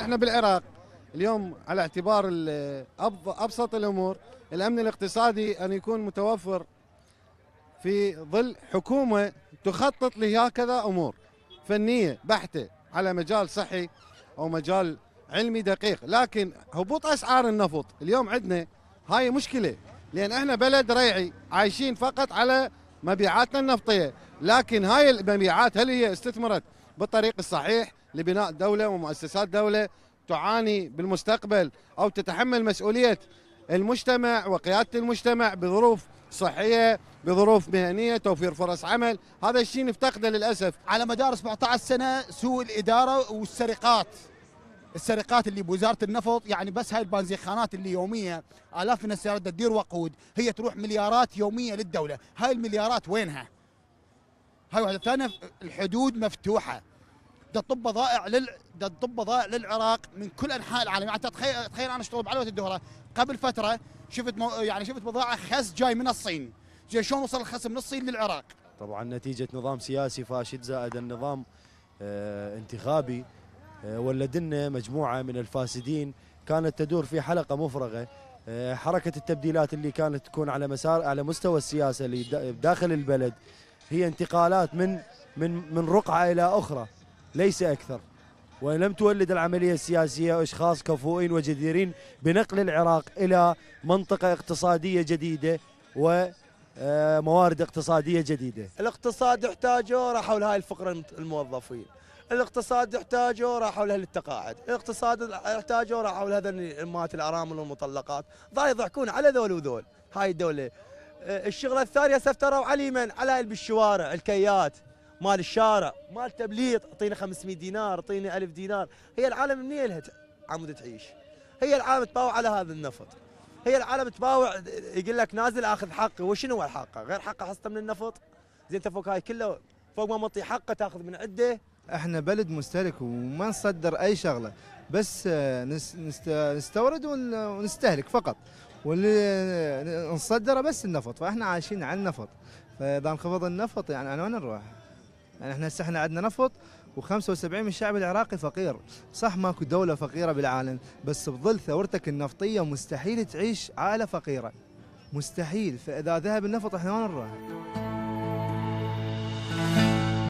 احنا بالعراق اليوم على اعتبار ابسط الامور الامن الاقتصادي ان يكون متوفر في ظل حكومه تخطط لهكذا امور فنيه بحته على مجال صحي او مجال علمي دقيق لكن هبوط اسعار النفط اليوم عندنا هاي مشكله لان احنا بلد ريعي عايشين فقط على مبيعاتنا النفطيه لكن هاي المبيعات هل هي استثمرت بالطريق الصحيح لبناء دوله ومؤسسات دوله تعاني بالمستقبل او تتحمل مسؤوليه المجتمع وقياده المجتمع بظروف صحيه بظروف مهنيه توفير فرص عمل هذا الشيء نفتقده للاسف على مدار 17 سنه سوء الاداره والسرقات السرقات اللي بوزاره النفط يعني بس هاي البنزيخانات اللي يوميه الاف من السيارات تدير وقود هي تروح مليارات يوميه للدوله هاي المليارات وينها هاي واحده ثانيه الحدود مفتوحه ده طب ضائع لل ده طب ضائع للعراق من كل انحاء العالم يعني تخيل تخيل انا اشتغل بعلوه الدهره قبل فتره شفت مو... يعني شفت بضاعه خس جاي من الصين جاي شلون وصل الخس من الصين للعراق طبعا نتيجه نظام سياسي فاشل زائد النظام آه انتخابي آه ولدنا مجموعه من الفاسدين كانت تدور في حلقه مفرغه آه، حركه التبديلات اللي كانت تكون على مسار على مستوى السياسه اللي داخل البلد هي انتقالات من من من رقعه الى اخرى ليس أكثر وإن لم تولد العملية السياسية أشخاص كفؤين وجديرين بنقل العراق إلى منطقة اقتصادية جديدة و آه، موارد اقتصادية جديدة الاقتصاد يحتاجه راحوا لهاي الفقرة الموظفين الاقتصاد يحتاجه راحوا له للتقاعد الاقتصاد يحتاجه راحوا لهذا مات الارامل والمطلقات ضاي يضحكون على ذول وذول هاي الدولة آه، الشغلة الثانية سفتروا على من على الشوارع الكيات مال الشارع مال تبليط اعطيني 500 دينار اعطيني 1000 دينار هي العالم منين لها عمود تعيش هي العالم تباوع على هذا النفط هي العالم تباوع يقول لك نازل اخذ حقي وشنو هو حقه غير حقه حصته من النفط زين انت فوق هاي كله فوق ما مطي حقه تاخذ من عده احنا بلد مستهلك وما نصدر اي شغله بس آه، نستورد ونستهلك فقط واللي آه، نصدره بس النفط فاحنا عايشين على النفط فاذا انخفض النفط يعني على وين نروح؟ يعني احنا هسه احنا عندنا نفط و75 من الشعب العراقي فقير صح ماكو دولة فقيرة بالعالم بس بظل ثورتك النفطية مستحيل تعيش عائلة فقيرة مستحيل فإذا ذهب النفط احنا وين نروح؟